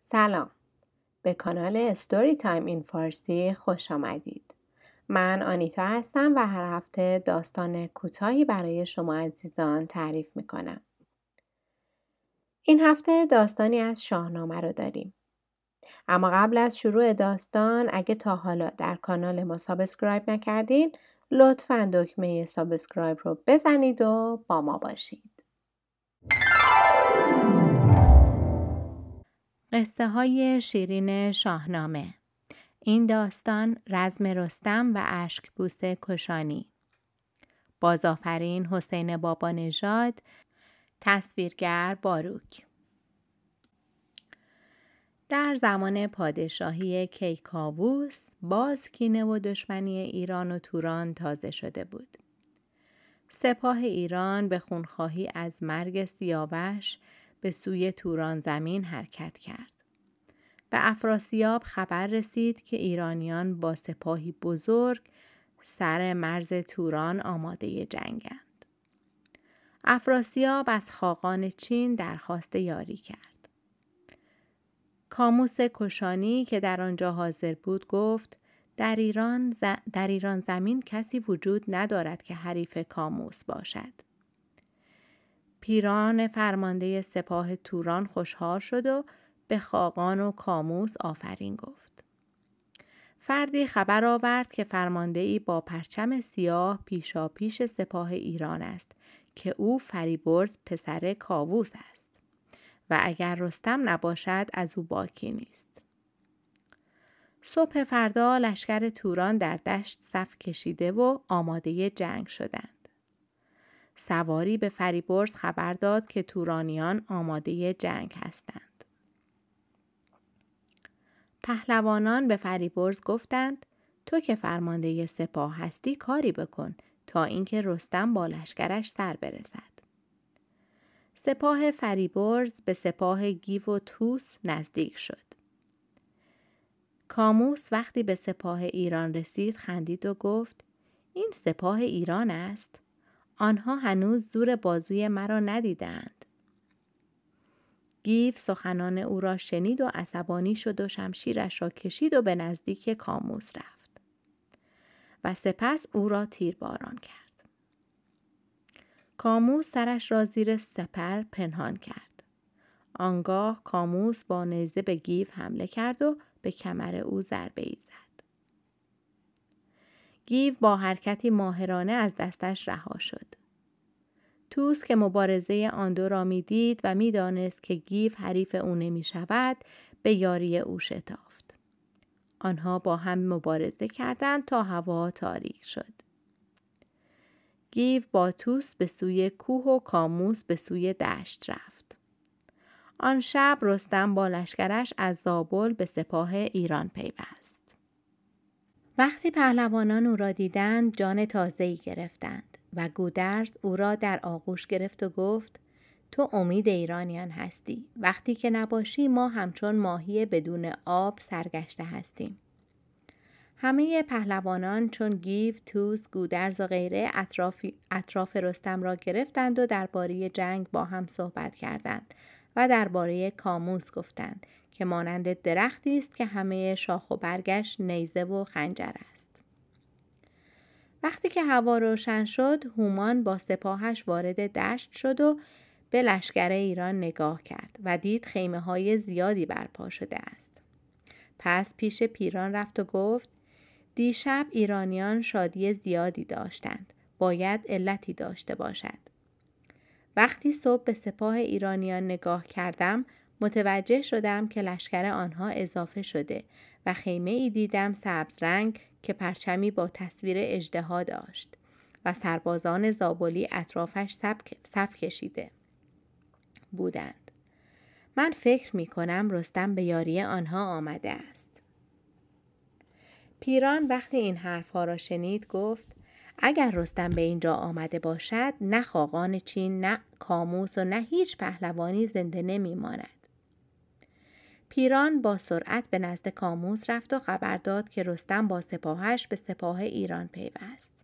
سلام به کانال ستوری تایم این فارسی خوش آمدید من آنیتا هستم و هر هفته داستان کوتاهی برای شما عزیزان تعریف میکنم این هفته داستانی از شاهنامه رو داریم اما قبل از شروع داستان اگه تا حالا در کانال ما سابسکرایب نکردین لطفا دکمه سابسکرایب رو بزنید و با ما باشید قصه های شیرین شاهنامه این داستان رزم رستم و عشق بوسه کشانی بازآفرین حسین بابا تصویرگر باروک در زمان پادشاهی کیکاووس باز کینه و دشمنی ایران و توران تازه شده بود سپاه ایران به خونخواهی از مرگ سیاوش به سوی توران زمین حرکت کرد. به افراسیاب خبر رسید که ایرانیان با سپاهی بزرگ سر مرز توران آماده جنگند. افراسیاب از خاقان چین درخواست یاری کرد. کاموس کشانی که در آنجا حاضر بود گفت در ایران, در ایران زمین کسی وجود ندارد که حریف کاموس باشد. پیران فرمانده سپاه توران خوشحال شد و به خاقان و کاموس آفرین گفت. فردی خبر آورد که فرمانده ای با پرچم سیاه پیشا پیش سپاه ایران است که او فریبرز پسر کاووس است و اگر رستم نباشد از او باکی نیست. صبح فردا لشکر توران در دشت صف کشیده و آماده جنگ شدند. سواری به فریبرز خبر داد که تورانیان آماده جنگ هستند. پهلوانان به فریبرز گفتند تو که فرمانده سپاه هستی کاری بکن تا اینکه رستم با لشکرش سر برسد. سپاه فریبرز به سپاه گیو و توس نزدیک شد. کاموس وقتی به سپاه ایران رسید خندید و گفت این سپاه ایران است. آنها هنوز زور بازوی مرا ندیدند. گیف سخنان او را شنید و عصبانی شد و شمشیرش را کشید و به نزدیک کاموس رفت. و سپس او را تیر باران کرد. کاموس سرش را زیر سپر پنهان کرد. آنگاه کاموس با نیزه به گیف حمله کرد و به کمر او ضربه ای زد. گیو با حرکتی ماهرانه از دستش رها شد. توس که مبارزه آن دو را میدید و میدانست که گیف حریف او نمی شود به یاری او شتافت. آنها با هم مبارزه کردند تا هوا تاریک شد. گیف با توس به سوی کوه و کاموس به سوی دشت رفت. آن شب رستم با لشکرش از زابل به سپاه ایران پیوست. وقتی پهلوانان او را دیدند جان تازه‌ای گرفتند و گودرز او را در آغوش گرفت و گفت تو امید ایرانیان هستی وقتی که نباشی ما همچون ماهی بدون آب سرگشته هستیم همه پهلوانان چون گیو، توس، گودرز و غیره اطراف, اطراف رستم را گرفتند و درباره جنگ با هم صحبت کردند و درباره کاموس گفتند که مانند درختی است که همه شاخ و برگش نیزه و خنجر است. وقتی که هوا روشن شد هومان با سپاهش وارد دشت شد و به لشکر ایران نگاه کرد و دید خیمه های زیادی برپا شده است. پس پیش پیران رفت و گفت دیشب ایرانیان شادی زیادی داشتند. باید علتی داشته باشد. وقتی صبح به سپاه ایرانیان نگاه کردم متوجه شدم که لشکر آنها اضافه شده و خیمه ای دیدم سبز رنگ که پرچمی با تصویر اجدها داشت و سربازان زابلی اطرافش صف کشیده بودند. من فکر می کنم رستم به یاری آنها آمده است. پیران وقتی این حرفها را شنید گفت اگر رستم به اینجا آمده باشد نه خاقان چین نه کاموس و نه هیچ پهلوانی زنده ماند. پیران با سرعت به نزد کاموس رفت و خبر داد که رستم با سپاهش به سپاه ایران پیوست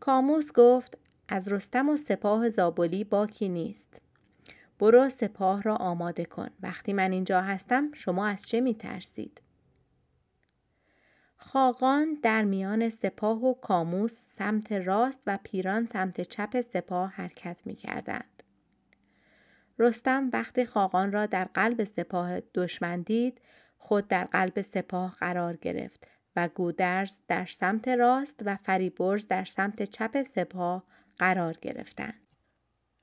کاموس گفت از رستم و سپاه زابلی باکی نیست برو سپاه را آماده کن وقتی من اینجا هستم شما از چه ترسید؟ خاقان در میان سپاه و کاموس سمت راست و پیران سمت چپ سپاه حرکت می کردند. رستم وقتی خاقان را در قلب سپاه دشمن دید خود در قلب سپاه قرار گرفت و گودرز در سمت راست و فریبرز در سمت چپ سپاه قرار گرفتند.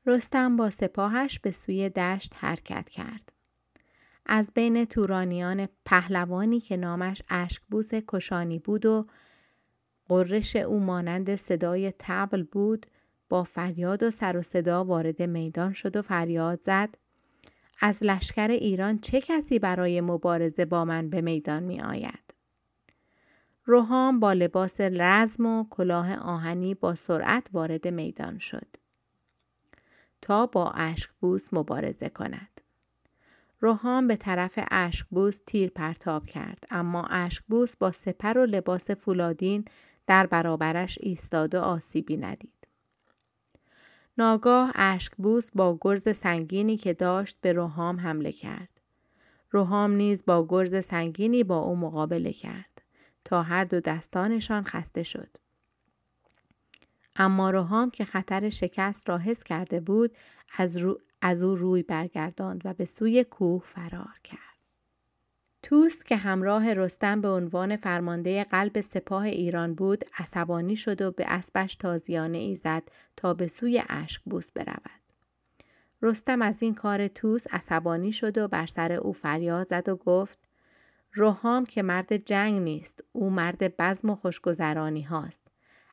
رستم با سپاهش به سوی دشت حرکت کرد. از بین تورانیان پهلوانی که نامش اشکبوس کشانی بود و قررش او مانند صدای تبل بود با فریاد و سر و صدا وارد میدان شد و فریاد زد از لشکر ایران چه کسی برای مبارزه با من به میدان می آید؟ روحام با لباس رزم و کلاه آهنی با سرعت وارد میدان شد تا با اشکبوس مبارزه کند. روحان به طرف اشکبوس تیر پرتاب کرد اما اشکبوس با سپر و لباس فولادین در برابرش و آسیبی ندید. ناگاه اشکبوس با گرز سنگینی که داشت به روحام حمله کرد. روحام نیز با گرز سنگینی با او مقابله کرد تا هر دو دستانشان خسته شد. اما روحام که خطر شکست را حس کرده بود از, رو... از او روی برگرداند و به سوی کوه فرار کرد. توس که همراه رستم به عنوان فرمانده قلب سپاه ایران بود عصبانی شد و به اسبش تازیانه ای زد تا به سوی عشق بوس برود. رستم از این کار توس عصبانی شد و بر سر او فریاد زد و گفت روحام که مرد جنگ نیست او مرد بزم و خوشگذرانی هاست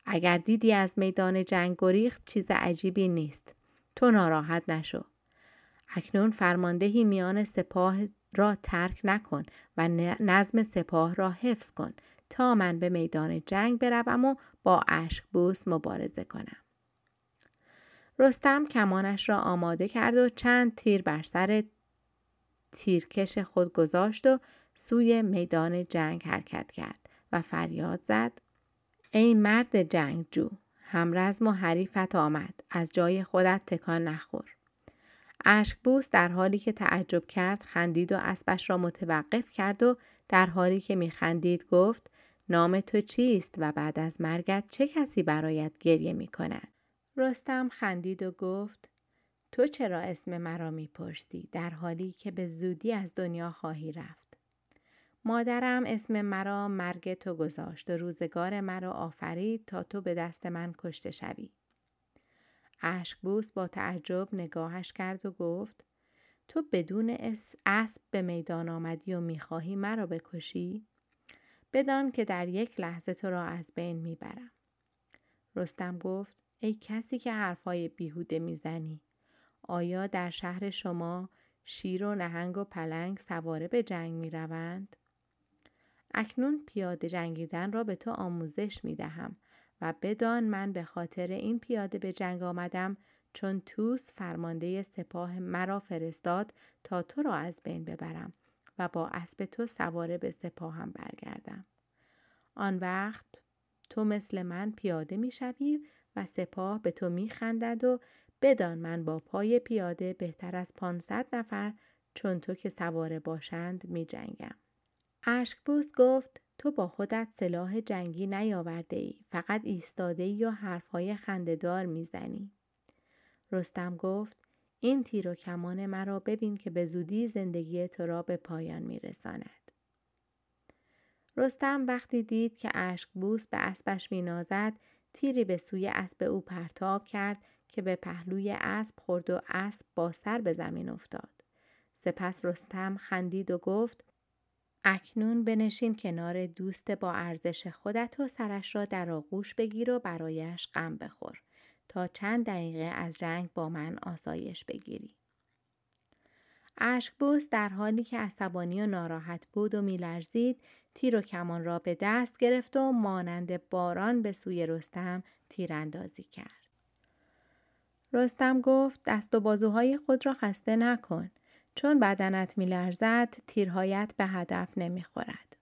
اگر دیدی از میدان جنگ گریخت چیز عجیبی نیست تو ناراحت نشو اکنون فرماندهی میان سپاه را ترک نکن و نظم سپاه را حفظ کن تا من به میدان جنگ بروم و با عشق بوس مبارزه کنم. رستم کمانش را آماده کرد و چند تیر بر سر تیرکش خود گذاشت و سوی میدان جنگ حرکت کرد و فریاد زد ای مرد جنگجو همرزم و حریفت آمد از جای خودت تکان نخور اشکبوس در حالی که تعجب کرد خندید و اسبش را متوقف کرد و در حالی که میخندید گفت نام تو چیست و بعد از مرگت چه کسی برایت گریه می کند؟ رستم خندید و گفت تو چرا اسم مرا میپرسی در حالی که به زودی از دنیا خواهی رفت مادرم اسم مرا مرگ تو گذاشت و روزگار مرا آفرید تا تو به دست من کشته شوی اشکبوس با تعجب نگاهش کرد و گفت تو بدون اسب به میدان آمدی و میخواهی مرا بکشی؟ بدان که در یک لحظه تو را از بین میبرم. رستم گفت ای کسی که حرفهای بیهوده میزنی آیا در شهر شما شیر و نهنگ و پلنگ سواره به جنگ میروند؟ اکنون پیاده جنگیدن را به تو آموزش میدهم و بدان من به خاطر این پیاده به جنگ آمدم چون توس فرمانده سپاه مرا فرستاد تا تو را از بین ببرم و با اسب تو سواره به سپاهم برگردم. آن وقت تو مثل من پیاده می و سپاه به تو می خندد و بدان من با پای پیاده بهتر از 500 نفر چون تو که سواره باشند می جنگم. بوس گفت تو با خودت سلاح جنگی نیاورده ای. فقط ایستاده ای یا حرفهای خندهدار میزنی. رستم گفت این تیر و کمان مرا ببین که به زودی زندگی تو را به پایان میرساند. رستم وقتی دید که عشق بوس به اسبش مینازد تیری به سوی اسب او پرتاب کرد که به پهلوی اسب خورد و اسب با سر به زمین افتاد. سپس رستم خندید و گفت اکنون بنشین کنار دوست با ارزش خودت و سرش را در آغوش بگیر و برایش غم بخور تا چند دقیقه از جنگ با من آسایش بگیری. بوس در حالی که عصبانی و ناراحت بود و میلرزید تیر و کمان را به دست گرفت و مانند باران به سوی رستم تیراندازی کرد. رستم گفت دست و بازوهای خود را خسته نکن. چون بدنت میلرزد تیرهایت به هدف نمیخورد.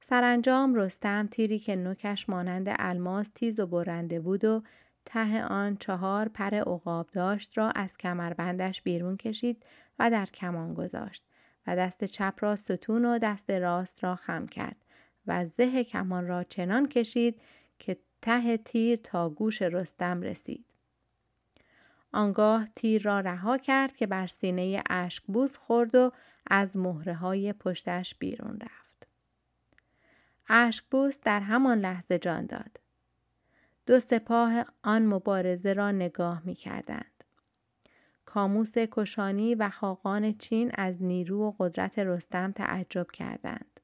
سرانجام رستم تیری که نوکش مانند الماس تیز و برنده بود و ته آن چهار پر عقاب داشت را از کمربندش بیرون کشید و در کمان گذاشت و دست چپ را ستون و دست راست را خم کرد و زه کمان را چنان کشید که ته تیر تا گوش رستم رسید. آنگاه تیر را رها کرد که بر سینه اشکبوز خورد و از مهره های پشتش بیرون رفت. اشکبوز در همان لحظه جان داد. دو سپاه آن مبارزه را نگاه می کردند. کاموس کشانی و خاقان چین از نیرو و قدرت رستم تعجب کردند.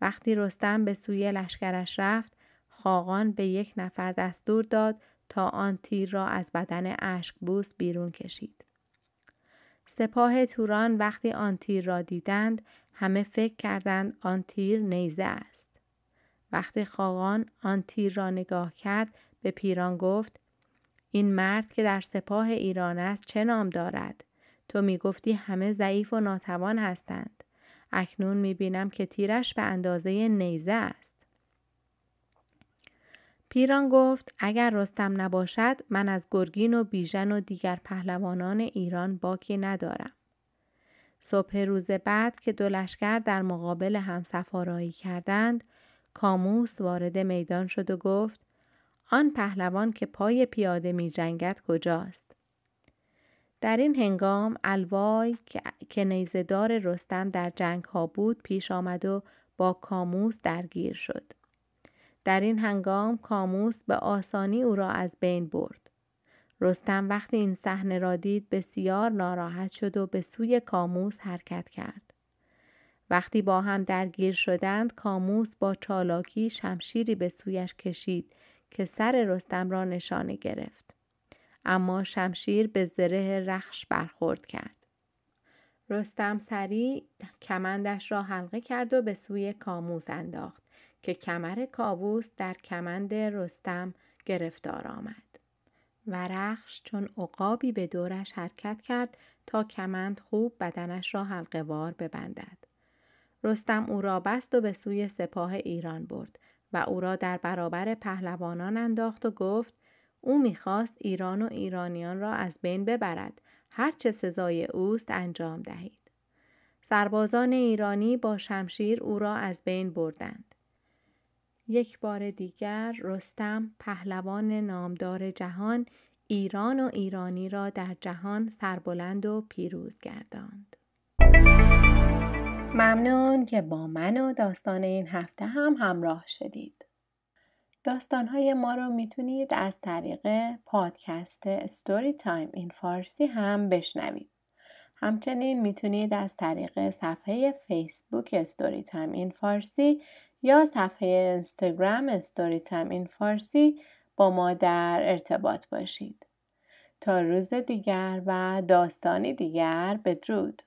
وقتی رستم به سوی لشکرش رفت، خاقان به یک نفر دستور داد تا آن تیر را از بدن بوست بیرون کشید. سپاه توران وقتی آن تیر را دیدند همه فکر کردند آن تیر نیزه است. وقتی خاقان آن تیر را نگاه کرد به پیران گفت این مرد که در سپاه ایران است چه نام دارد؟ تو می گفتی همه ضعیف و ناتوان هستند. اکنون می بینم که تیرش به اندازه نیزه است. پیران گفت اگر رستم نباشد من از گرگین و بیژن و دیگر پهلوانان ایران باکی ندارم. صبح روز بعد که دو لشکر در مقابل هم سفارایی کردند کاموس وارد میدان شد و گفت آن پهلوان که پای پیاده می جنگت کجاست؟ در این هنگام الوای که نیزدار رستم در جنگ ها بود پیش آمد و با کاموس درگیر شد. در این هنگام کاموس به آسانی او را از بین برد. رستم وقتی این صحنه را دید بسیار ناراحت شد و به سوی کاموس حرکت کرد. وقتی با هم درگیر شدند کاموس با چالاکی شمشیری به سویش کشید که سر رستم را نشانه گرفت. اما شمشیر به ذره رخش برخورد کرد. رستم سری کمندش را حلقه کرد و به سوی کاموس انداخت که کمر کابوس در کمند رستم گرفتار آمد. و رخش چون عقابی به دورش حرکت کرد تا کمند خوب بدنش را حلقه ببندد. رستم او را بست و به سوی سپاه ایران برد و او را در برابر پهلوانان انداخت و گفت او میخواست ایران و ایرانیان را از بین ببرد هرچه سزای اوست انجام دهید. سربازان ایرانی با شمشیر او را از بین بردند. یک بار دیگر رستم پهلوان نامدار جهان ایران و ایرانی را در جهان سربلند و پیروز گرداند. ممنون که با من و داستان این هفته هم همراه شدید. داستانهای ما رو میتونید از طریق پادکست ستوری تایم این فارسی هم بشنوید. همچنین میتونید از طریق صفحه فیسبوک ستوری تایم این فارسی یا صفحه اینستاگرام استوری تام این فارسی با ما در ارتباط باشید تا روز دیگر و داستانی دیگر بدرود